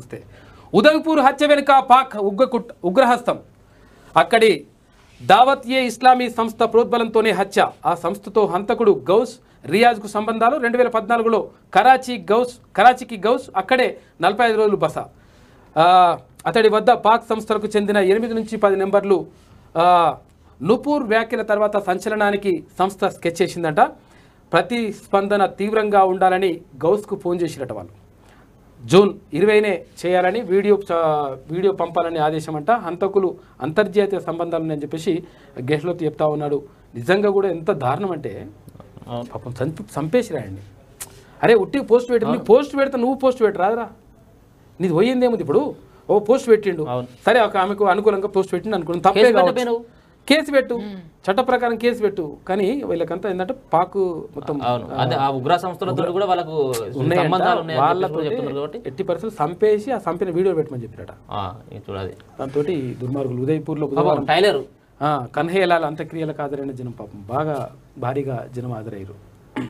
చూస్తే ఉదయ్పూర్ హత్య వెనుక పాక్ ఉగ్రకుట్ ఉగ్రహస్తం అక్కడి దావత్ ఏ ఇస్లామీ సంస్థ ప్రోద్బలంతోనే హత్య ఆ సంస్థతో హంతకుడు గౌస్ రియాజ్కు సంబంధాలు రెండు వేల పద్నాలుగులో కరాచీ గౌస్ కరాచీకి గౌస్ అక్కడే నలభై ఐదు రోజులు బస అతడి వద్ద పాక్ సంస్థలకు చెందిన ఎనిమిది నుంచి పది నెంబర్లు నుపూర్ వ్యాఖ్యల తర్వాత సంచలనానికి సంస్థ స్కెచ్ చేసిందంట ప్రతిస్పందన తీవ్రంగా ఉండాలని గౌస్కు ఫోన్ చేసినట వాళ్ళు జూన్ ఇరవైనే చేయాలని వీడియో వీడియో పంపాలని ఆదేశం అంట హంతకులు అంతర్జాతీయ సంబంధాలు అని చెప్పేసి గెహ్లోత్ చెప్తా ఉన్నాడు నిజంగా కూడా ఎంత దారుణం అంటే పాపం చంపి చంపేసి రాయండి అరే ఉట్టి పోస్ట్ పెట్టి పోస్ట్ పెడితే నువ్వు పోస్ట్ పెట్టి రాదరా నీది పోయిందేముంది ఇప్పుడు ఓ పోస్ట్ పెట్టిండు సరే ఒక ఆమెకు అనుకూలంగా పోస్ట్ పెట్టిండు అనుకున్నాను తప్పే కేసు పెట్టు చట్ట ప్రకారం కేసు పెట్టు కానీ వీళ్ళకంతా ఏంటంటే పాకు మొత్తం ఉగ్ర సంస్థలతో కూడా వాళ్ళకు ఎట్టి పరిస్థితులు సంపేసి ఆ సంపిన వీడియో పెట్టమని చెప్పినట చూడాలి దాంతో దుర్మార్గులు లో టైలర్ కన్హేలాల అంత్యక్రియలకు హాజరైన జనం పాపం బాగా భారీగా జనం హాజరయ్యారు